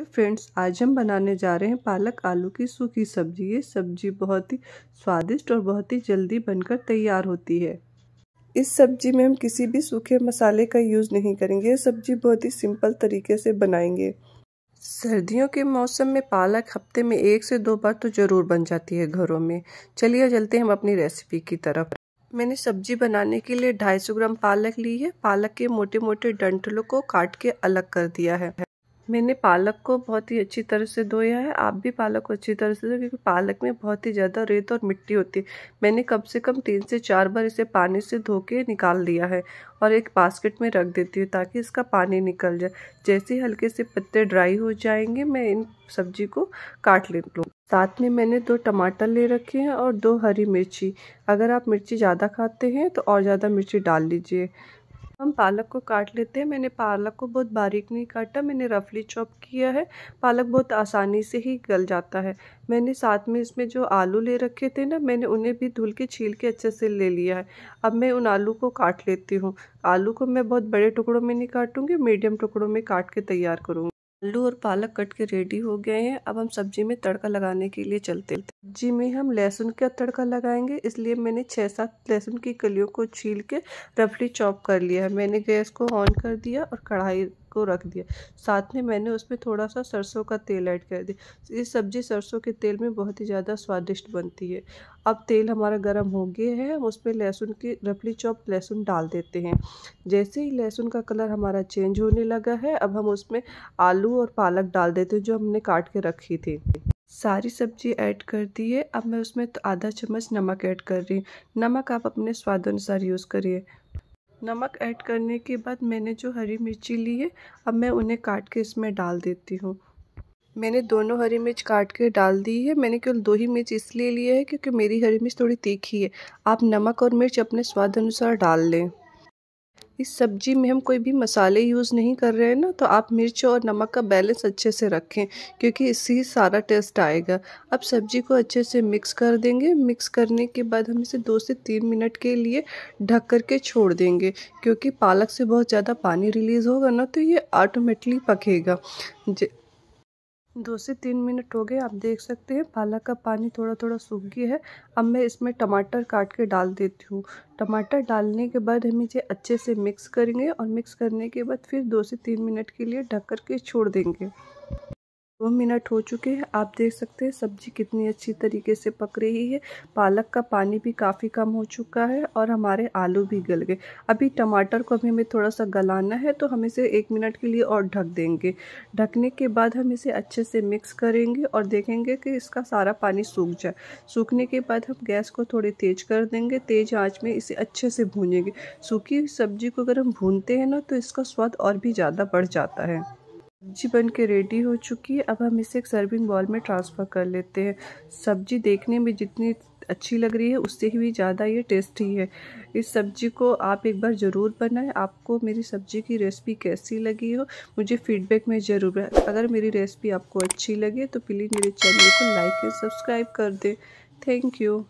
तो फ्रेंड्स आज हम बनाने जा रहे हैं पालक आलू की सूखी सब्जी ये सब्जी बहुत ही स्वादिष्ट और बहुत ही जल्दी बनकर तैयार होती है इस सब्जी में हम किसी भी सूखे मसाले का यूज़ नहीं करेंगे ये सब्जी बहुत ही सिंपल तरीके से बनाएंगे सर्दियों के मौसम में पालक हफ्ते में एक से दो बार तो ज़रूर बन जाती है घरों में चलिए चलते हैं हम अपनी रेसिपी की तरफ मैंने सब्जी बनाने के लिए 250 ग्राम पालक ली है पालक के मोटे मोटे डंठलों को काट के अलग कर दिया है मैंने पालक को बहुत ही अच्छी तरह से धोया है आप भी पालक को अच्छी तरह से धोए क्योंकि पालक में बहुत ही ज़्यादा रेत और मिट्टी होती है मैंने कम से कम तीन से चार बार इसे पानी से धो के निकाल लिया है और एक बास्केट में रख देती हूँ ताकि इसका पानी निकल जाए जैसे हल्के से पत्ते ड्राई हो जाएंगे मैं इन सब्जी को काट ले लूँ साथ में मैंने दो टमाटर ले रखे हैं और दो हरी मिर्ची अगर आप मिर्ची ज़्यादा खाते हैं तो और ज़्यादा मिर्ची डाल लीजिए हम पालक को काट लेते हैं मैंने पालक को बहुत बारीक नहीं काटा मैंने रफली चॉप किया है पालक बहुत आसानी से ही गल जाता है मैंने साथ में इसमें जो आलू ले रखे थे ना मैंने उन्हें भी धुल के छील के अच्छे से ले लिया है अब मैं उन आलू को काट लेती हूँ आलू को मैं बहुत बड़े टुकड़ों में नहीं काटूँगी मीडियम टुकड़ों में काट के तैयार करूँगी आलू और पालक कट के रेडी हो गए हैं अब हम सब्जी में तड़का लगाने के लिए चलते सब्जी में हम लहसुन का तड़का लगाएंगे इसलिए मैंने छः सात लहसुन की कलियों को छील के रफली चॉप कर लिया मैंने गैस को ऑन कर दिया और कढ़ाई को रख दिया साथ में मैंने उसमें थोड़ा सा सरसों का तेल ऐड कर दिया ये सब्ज़ी सरसों के तेल में बहुत ही ज़्यादा स्वादिष्ट बनती है अब तेल हमारा गर्म हो गया है हम उसमें लहसुन की रफली चॉप लहसुन डाल देते हैं जैसे ही लहसुन का कलर हमारा चेंज होने लगा है अब हम उसमें आलू और पालक डाल देते हैं जो हमने काट के रखी थी सारी सब्जी ऐड कर दी है अब मैं उसमें तो आधा चम्मच नमक ऐड कर रही हूँ नमक आप अपने स्वाद अनुसार यूज़ करिए नमक ऐड करने के बाद मैंने जो हरी मिर्ची ली है अब मैं उन्हें काट के इसमें डाल देती हूँ मैंने दोनों हरी मिर्च काट के डाल दी है मैंने केवल दो ही मिर्च इसलिए लिए है क्योंकि मेरी हरी मिर्च थोड़ी तीखी है आप नमक और मिर्च अपने स्वाद अनुसार डाल लें इस सब्जी में हम कोई भी मसाले यूज़ नहीं कर रहे हैं ना तो आप मिर्च और नमक का बैलेंस अच्छे से रखें क्योंकि इससे ही सारा टेस्ट आएगा अब सब्जी को अच्छे से मिक्स कर देंगे मिक्स करने के बाद हम इसे दो से तीन मिनट के लिए ढक कर के छोड़ देंगे क्योंकि पालक से बहुत ज़्यादा पानी रिलीज़ होगा ना तो ये ऑटोमेटिकली पकेगा दो से तीन मिनट हो गए आप देख सकते हैं पालक का पानी थोड़ा थोड़ा सूख गया है अब मैं इसमें टमाटर काट के डाल देती हूँ टमाटर डालने के बाद हम इसे अच्छे से मिक्स करेंगे और मिक्स करने के बाद फिर दो से तीन मिनट के लिए ढक कर के छोड़ देंगे दो मिनट हो चुके हैं आप देख सकते हैं सब्जी कितनी अच्छी तरीके से पक रही है पालक का पानी भी काफ़ी कम हो चुका है और हमारे आलू भी गल गए अभी टमाटर को अभी हमें थोड़ा सा गलाना है तो हम इसे एक मिनट के लिए और ढक देंगे ढकने के बाद हम इसे अच्छे से मिक्स करेंगे और देखेंगे कि इसका सारा पानी सूख जाए सूखने के बाद हम गैस को थोड़ी तेज़ कर देंगे तेज़ आँच में इसे अच्छे से भूनेंगे सूखी सब्जी को अगर हम भूनते हैं ना तो इसका स्वाद और भी ज़्यादा बढ़ जाता है सब्जी बन के रेडी हो चुकी है अब हम इसे एक सर्विंग बॉल में ट्रांसफ़र कर लेते हैं सब्जी देखने में जितनी अच्छी लग रही है उससे ही भी ज़्यादा ये टेस्टी है इस सब्जी को आप एक बार ज़रूर बनाएं आपको मेरी सब्जी की रेसिपी कैसी लगी हो मुझे फीडबैक में ज़रूर अगर मेरी रेसिपी आपको अच्छी लगे तो प्लीज़ मेरे चैनल को लाइक एंड सब्सक्राइब कर दें थैंक यू